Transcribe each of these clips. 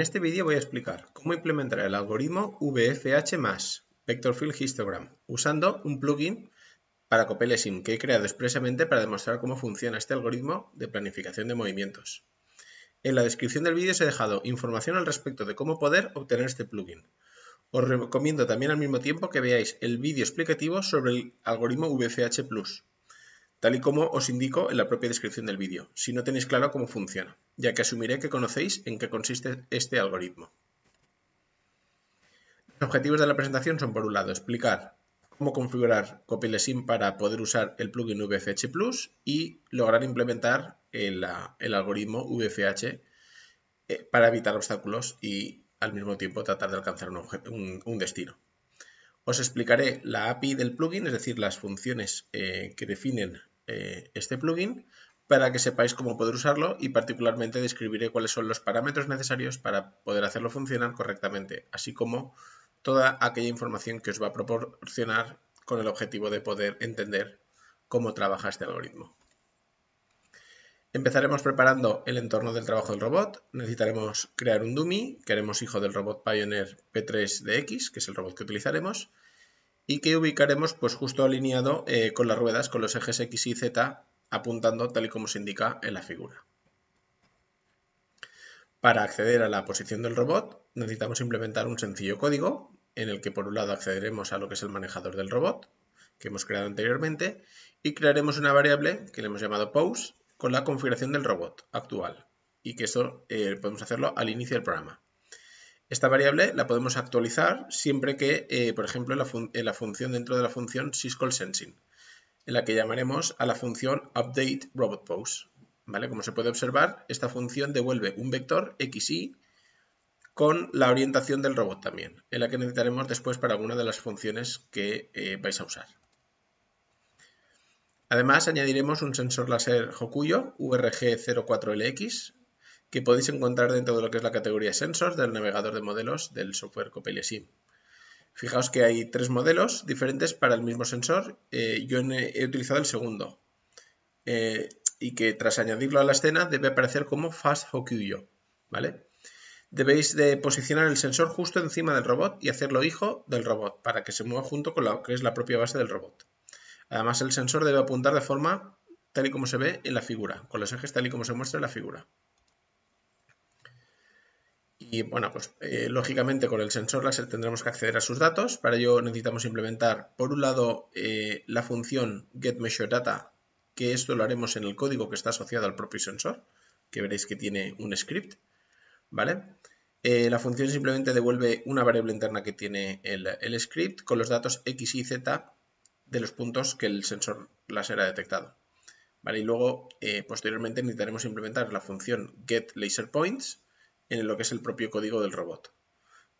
En este vídeo voy a explicar cómo implementar el algoritmo VFH+, Vector Field Histogram, usando un plugin para Copelesim que he creado expresamente para demostrar cómo funciona este algoritmo de planificación de movimientos. En la descripción del vídeo os he dejado información al respecto de cómo poder obtener este plugin. Os recomiendo también al mismo tiempo que veáis el vídeo explicativo sobre el algoritmo VFH+, tal y como os indico en la propia descripción del vídeo, si no tenéis claro cómo funciona, ya que asumiré que conocéis en qué consiste este algoritmo. Los objetivos de la presentación son, por un lado, explicar cómo configurar Sim para poder usar el plugin VFH Plus y lograr implementar el, algoritmo VFH eh, para evitar obstáculos y al mismo tiempo tratar de alcanzar un, destino. Os explicaré la API del plugin, es decir, las funciones eh, que definen eh, este plugin para que sepáis cómo poder usarlo y particularmente describiré cuáles son los parámetros necesarios para poder hacerlo funcionar correctamente, así como toda aquella información que os va a proporcionar con el objetivo de poder entender cómo trabaja este algoritmo. Empezaremos preparando el entorno del trabajo del robot. Necesitaremos crear un dummy, haremos hijo del robot Pioneer P3DX, que es el robot que utilizaremos, y que ubicaremos pues justo alineado eh, con las ruedas, con los ejes X y Z apuntando tal y como se indica en la figura. Para acceder a la posición del robot necesitamos implementar un sencillo código en el que por un lado accederemos a lo que es el manejador del robot que hemos creado anteriormente y crearemos una variable que le hemos llamado pose con la configuración del robot actual y que eso eh, podemos hacerlo al inicio del programa. Esta variable la podemos actualizar siempre que, eh, por ejemplo, en la, función dentro de la función syscall_sensing, en la que llamaremos a la función update_robot_pose. ¿Vale? Como se puede observar, esta función devuelve un vector xy con la orientación del robot también, en la que necesitaremos después para alguna de las funciones que eh, vais a usar. Además, añadiremos un sensor láser Hokuyo URG04LX que podéis encontrar dentro de lo que es la categoría Sensors del navegador de modelos del software CoppeliaSim. Fijaos que hay tres modelos diferentes para el mismo sensor. Eh, yo he utilizado el segundo. Eh, y que tras añadirlo a la escena debe aparecer como Fast Hokuyo. ¿Vale? Debéis de posicionar el sensor justo encima del robot y hacerlo hijo del robot para que se mueva junto con lo que es la propia base del robot. Además el sensor debe apuntar de forma tal y como se ve en la figura, con los ejes tal y como se muestra en la figura. Y bueno, pues eh, lógicamente con el sensor láser tendremos que acceder a sus datos. Para ello necesitamos implementar, por un lado, eh, la función getMeasureData, que esto lo haremos en el código que está asociado al propio sensor, que veréis que tiene un script. ¿Vale? Eh, la función simplemente devuelve una variable interna que tiene el, script con los datos x y z de los puntos que el sensor láser ha detectado. ¿Vale? Y luego, posteriormente, necesitaremos implementar la función getLaserPoints, en lo que es el propio código del robot.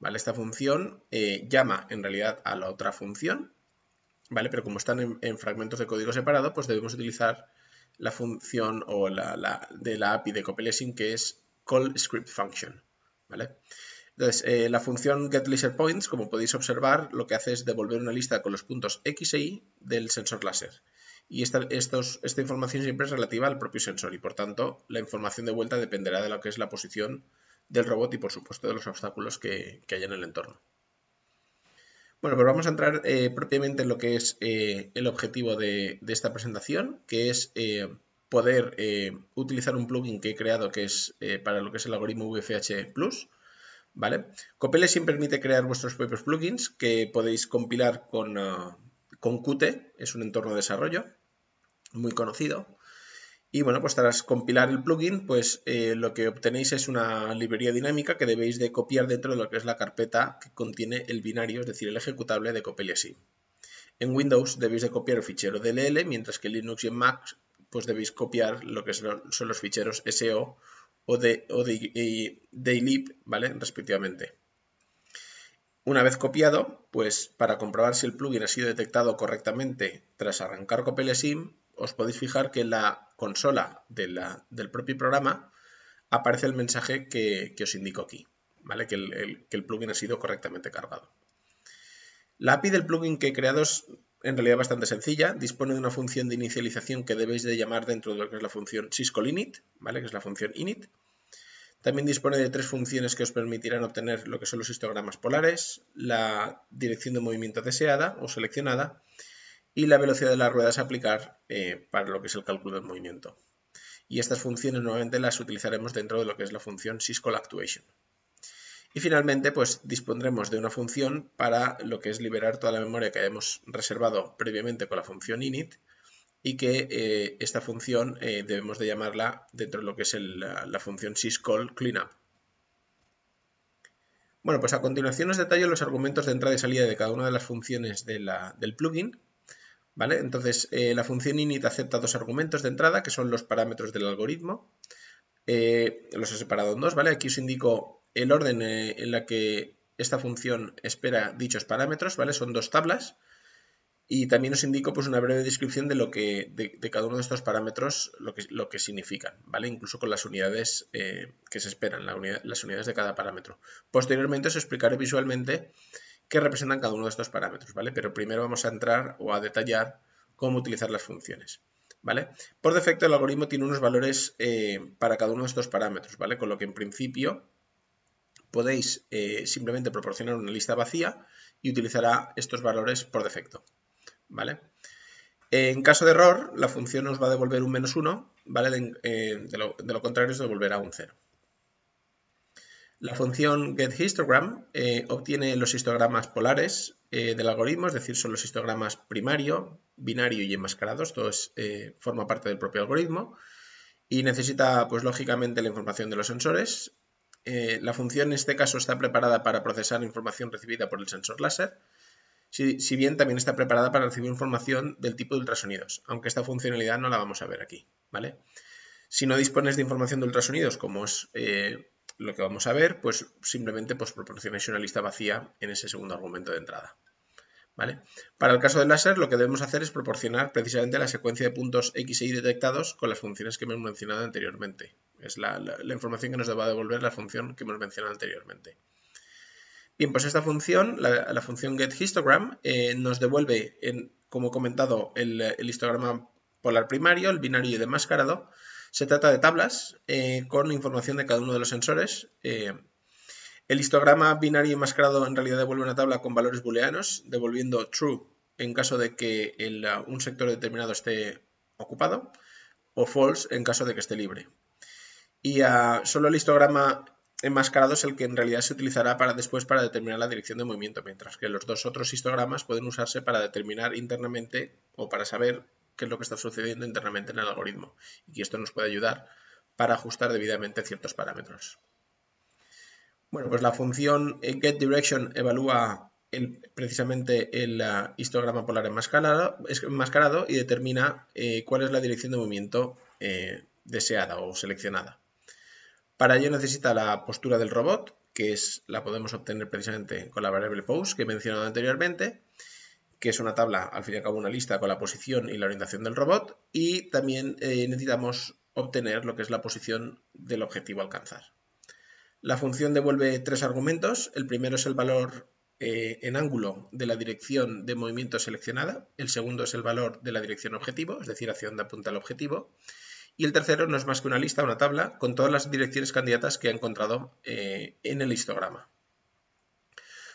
¿Vale? Esta función eh, llama en realidad a la otra función, ¿vale? Pero como están en, fragmentos de código separado, pues debemos utilizar la función o la, de la API de Copelessing que es call script function, ¿vale? Entonces, eh, la función getLaserPoints, como podéis observar, lo que hace es devolver una lista con los puntos X e Y del sensor láser. Y esta información siempre es relativa al propio sensor y, por tanto, la información de vuelta dependerá de lo que es la posición del robot y por supuesto de los obstáculos que, hay en el entorno. Bueno, pues vamos a entrar eh, propiamente en lo que es eh, el objetivo de, esta presentación, que es eh, poder utilizar un plugin que he creado que es para lo que es el algoritmo VFH Plus. ¿Vale? Copele siempre permite crear vuestros propios plugins que podéis compilar con, ah, con Qt, es un entorno de desarrollo muy conocido. Y bueno, pues tras compilar el plugin, pues eh, lo que obtenéis es una librería dinámica que debéis de copiar dentro de lo que es la carpeta que contiene el binario, es decir, el ejecutable de CopeliaSim. En Windows debéis de copiar el fichero DLL, mientras que en Linux y en Mac pues debéis copiar lo que son los ficheros SO o, de, o ¿vale? Respectivamente. Una vez copiado, pues para comprobar si el plugin ha sido detectado correctamente tras arrancar Copelesim os podéis fijar que en la consola del propio programa aparece el mensaje que, os indico aquí, ¿vale? Que el, plugin ha sido correctamente cargado. La API del plugin que he creado es en realidad bastante sencilla, dispone de una función de inicialización que debéis de llamar dentro de lo que es la función syscolinit, ¿vale? que es la función init. También dispone de tres funciones que os permitirán obtener lo que son los histogramas polares, la dirección de movimiento deseada o seleccionada y la velocidad de las ruedas a aplicar eh, para lo que es el cálculo del movimiento. Y estas funciones nuevamente las utilizaremos dentro de lo que es la función syscall actuation. Y finalmente, pues dispondremos de una función para lo que es liberar toda la memoria que hemos reservado previamente con la función init y que eh, esta función eh, debemos de llamarla dentro de lo que es la, función syscall cleanup. Bueno, pues a continuación os detallo los argumentos de entrada y salida de cada una de las funciones del plugin entonces, eh, la función init acepta dos argumentos de entrada, que son los parámetros del algoritmo. Eh, los he separado en dos, ¿vale? Aquí os indico el orden eh, en la que esta función espera dichos parámetros, ¿vale? Son dos tablas. Y también os indico pues, una breve descripción de lo que de, cada uno de estos parámetros lo que, lo que, significan, ¿vale? Incluso con las unidades que se esperan, las unidades de cada parámetro. Posteriormente os explicaré visualmente que representan cada uno de estos parámetros, ¿vale? Pero primero vamos a entrar o a detallar cómo utilizar las funciones. ¿Vale? Por defecto el algoritmo tiene unos valores eh, para cada uno de estos parámetros, ¿vale? Con lo que en principio podéis eh, simplemente proporcionar una lista vacía y utilizará estos valores por defecto, ¿vale? En caso de error, la función nos va a devolver un menos uno, ¿vale? De, eh, lo, de, lo, contrario os devolverá un cero. La función getHistogram eh, obtiene los histogramas polares eh, del algoritmo, es decir, son los histogramas primario, binario y enmascarados, todo eh, forma parte del propio algoritmo, y necesita, pues lógicamente, la información de los sensores. la función en este caso está preparada para procesar información recibida por el sensor láser, si, bien también está preparada para recibir información del tipo de ultrasonidos, aunque esta funcionalidad no la vamos a ver aquí, ¿vale? Si no dispones de información de ultrasonidos, como es lo que vamos a ver, pues simplemente pues, proporcionáis una lista vacía en ese segundo argumento de entrada. ¿Vale? Para el caso del láser, lo que debemos hacer es proporcionar precisamente la secuencia de puntos X e Y detectados con las funciones que hemos mencionado anteriormente. Es la, información que nos va a devolver la función que hemos mencionado anteriormente. Bien, pues esta función, la, función getHistogram, eh, nos devuelve, como he comentado, el, histograma polar primario, el binario y demascarado, se trata de tablas eh, con información de cada uno de los sensores. Eh, el histograma binario enmascarado en realidad devuelve una tabla con valores booleanos, devolviendo true en caso de que uh, un sector determinado esté ocupado o false en caso de que esté libre. Y uh, solo el histograma enmascarado es el que en realidad se utilizará para después para determinar la dirección de movimiento, mientras que los dos otros histogramas pueden usarse para determinar internamente o para saber qué es lo que está sucediendo internamente en el algoritmo y que esto nos puede ayudar para ajustar debidamente ciertos parámetros. Bueno, pues la función getDirection evalúa precisamente el ah, histograma polar enmascarado, enmascarado y determina eh, cuál es la dirección de movimiento eh, deseada o seleccionada. Para ello necesita la postura del robot, que es, la podemos obtener precisamente con la variable pose que he mencionado anteriormente, que es una tabla, al fin y al cabo una lista con la posición y la orientación del robot, y también eh, necesitamos obtener lo que es la posición del objetivo a alcanzar. La función devuelve tres argumentos, el primero es el valor eh, en ángulo de la dirección de movimiento seleccionada, el segundo es el valor de la dirección objetivo, es decir, hacia dónde apunta el objetivo, y el tercero no es más que una lista, una tabla, con todas las direcciones candidatas que ha encontrado eh, en el histograma.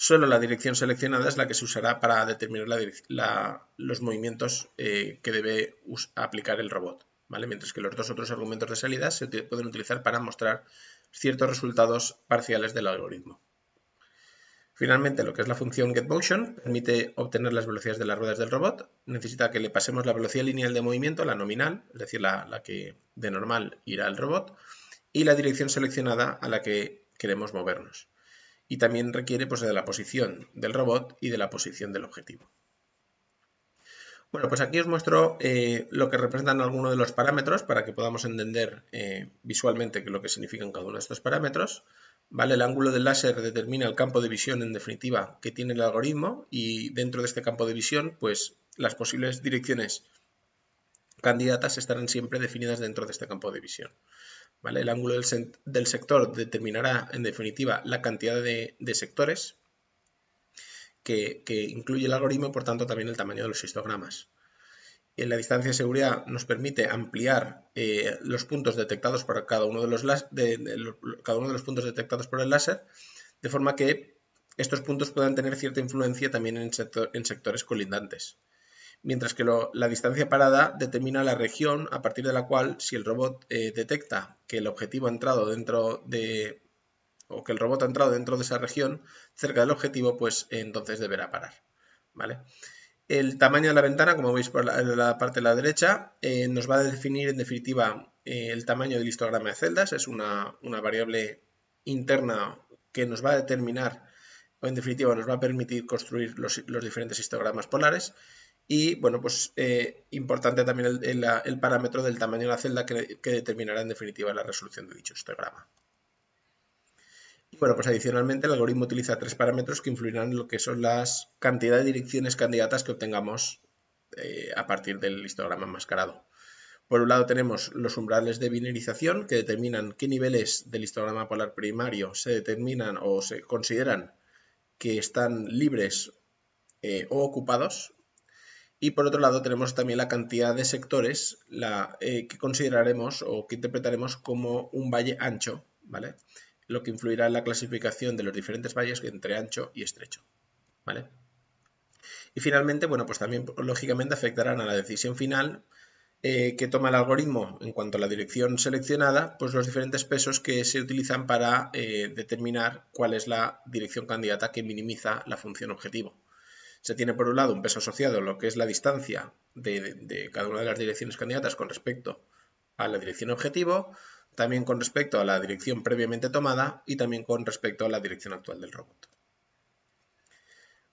Solo la dirección seleccionada es la que se usará para determinar los movimientos eh, que debe aplicar el robot, ¿vale? mientras que los dos otros argumentos de salida se pueden utilizar para mostrar ciertos resultados parciales del algoritmo. Finalmente, lo que es la función getMotion permite obtener las velocidades de las ruedas del robot. Necesita que le pasemos la velocidad lineal de movimiento, la nominal, es decir, la, la que de normal irá el robot, y la dirección seleccionada a la que queremos movernos y también requiere pues, de la posición del robot y de la posición del objetivo. Bueno, pues aquí os muestro eh, lo que representan algunos de los parámetros para que podamos entender eh, visualmente lo que significan cada uno de estos parámetros. ¿vale? El ángulo del láser determina el campo de visión, en definitiva, que tiene el algoritmo y dentro de este campo de visión, pues las posibles direcciones candidatas estarán siempre definidas dentro de este campo de visión. El ángulo del, sector determinará, en definitiva, la cantidad de, sectores que, incluye el algoritmo y, por tanto, también el tamaño de los histogramas. la distancia de seguridad nos permite ampliar eh, los puntos detectados por cada uno de los, cada uno de los puntos detectados por el láser, de forma que estos puntos puedan tener cierta influencia también en sectores colindantes mientras que la distancia parada determina la región a partir de la cual, si el robot eh, detecta que el objetivo ha entrado dentro de o que el robot ha entrado dentro de esa región cerca del objetivo, pues entonces deberá parar. ¿vale? El tamaño de la ventana, como veis por la, parte de la derecha, eh, nos va a definir en definitiva eh, el tamaño del histograma de celdas. Es una, variable interna que nos va a determinar o en definitiva nos va a permitir construir los diferentes histogramas polares y bueno, pues eh, importante también el, parámetro del tamaño de la celda que, determinará en definitiva la resolución de dicho histograma. Y bueno, pues adicionalmente el algoritmo utiliza tres parámetros que influirán en lo que son las cantidad de direcciones candidatas que obtengamos eh, a partir del histograma enmascarado. Por un lado tenemos los umbrales de binarización que determinan qué niveles del histograma polar primario se determinan o se consideran que están libres eh, o ocupados y por otro lado tenemos también la cantidad de sectores eh, que consideraremos o que interpretaremos como un valle ancho, ¿vale? Lo que influirá en la clasificación de los diferentes valles entre ancho y estrecho, ¿vale? Y finalmente, bueno, pues también lógicamente afectarán a la decisión final eh, que toma el algoritmo en cuanto a la dirección seleccionada, pues los diferentes pesos que se utilizan para eh, determinar cuál es la dirección candidata que minimiza la función objetivo. Se tiene por un lado un peso asociado a lo que es la distancia de, cada una de las direcciones candidatas con respecto a la dirección objetivo, también con respecto a la dirección previamente tomada y también con respecto a la dirección actual del robot.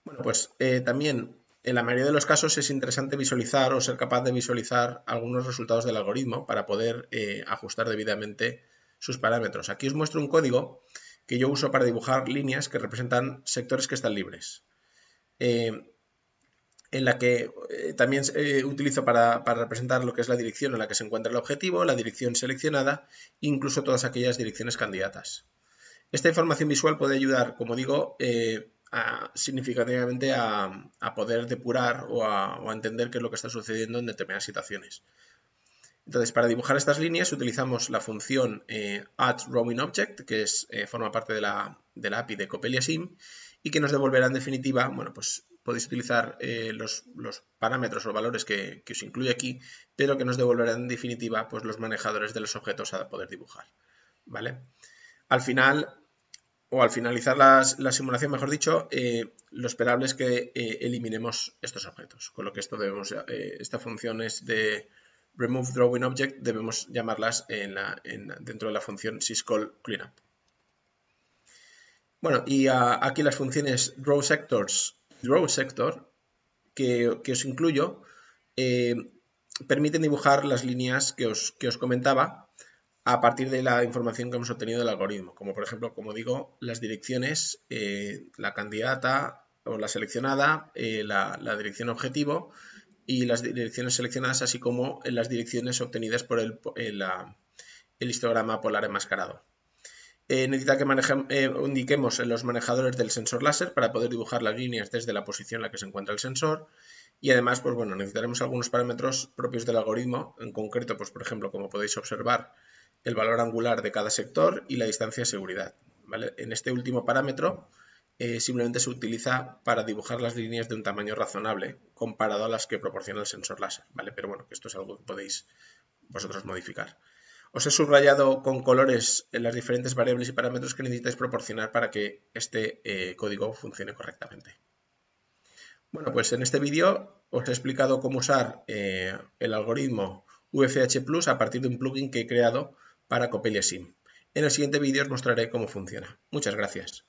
Bueno, pues eh, también en la mayoría de los casos es interesante visualizar o ser capaz de visualizar algunos resultados del algoritmo para poder eh, ajustar debidamente sus parámetros. Aquí os muestro un código que yo uso para dibujar líneas que representan sectores que están libres. Eh, en la que eh, también eh, utilizo para, representar lo que es la dirección en la que se encuentra el objetivo, la dirección seleccionada, incluso todas aquellas direcciones candidatas. Esta información visual puede ayudar, como digo, significativamente a, poder depurar o o a entender qué es lo que está sucediendo en determinadas situaciones. Entonces, para dibujar estas líneas utilizamos la función eh, que es, eh, forma parte de la, API de Copelia y que nos devolverá en definitiva, bueno, pues podéis utilizar eh, los, los, parámetros o valores que, que, os incluye aquí, pero que nos devolverán en definitiva pues, los manejadores de los objetos a poder dibujar. ¿Vale? Al final, o al finalizar la simulación, mejor dicho, eh, lo esperable es que eliminemos estos objetos, con lo que esto debemos, esta función es de remove drawing object debemos llamarlas dentro de la función syscall cleanup. Bueno, y ah, aquí las funciones draw sectors, draw sector, que, os incluyo, eh, permiten dibujar las líneas que os, que os comentaba a partir de la información que hemos obtenido del algoritmo, como por ejemplo, como digo, las direcciones, eh, la candidata o la seleccionada, eh, la dirección objetivo, y las direcciones seleccionadas, así como las direcciones obtenidas por el, eh, histograma polar enmascarado. Eh, necesita que eh, indiquemos los manejadores del sensor láser para poder dibujar las líneas desde la posición en la que se encuentra el sensor. Y además, pues bueno, necesitaremos algunos parámetros propios del algoritmo, en concreto, pues por ejemplo, como podéis observar, el valor angular de cada sector y la distancia de seguridad. ¿vale? En este último parámetro eh, simplemente se utiliza para dibujar las líneas de un tamaño razonable comparado a las que proporciona el sensor láser, Pero bueno, que esto es algo que podéis vosotros modificar. Os he subrayado con colores las diferentes variables y parámetros que necesitáis proporcionar para que este eh, código funcione correctamente. Bueno, pues en este vídeo os he explicado cómo usar eh, el algoritmo UFH Plus a partir de un plugin que he creado para Copelia Sim. En el siguiente vídeo os mostraré cómo funciona. Muchas gracias.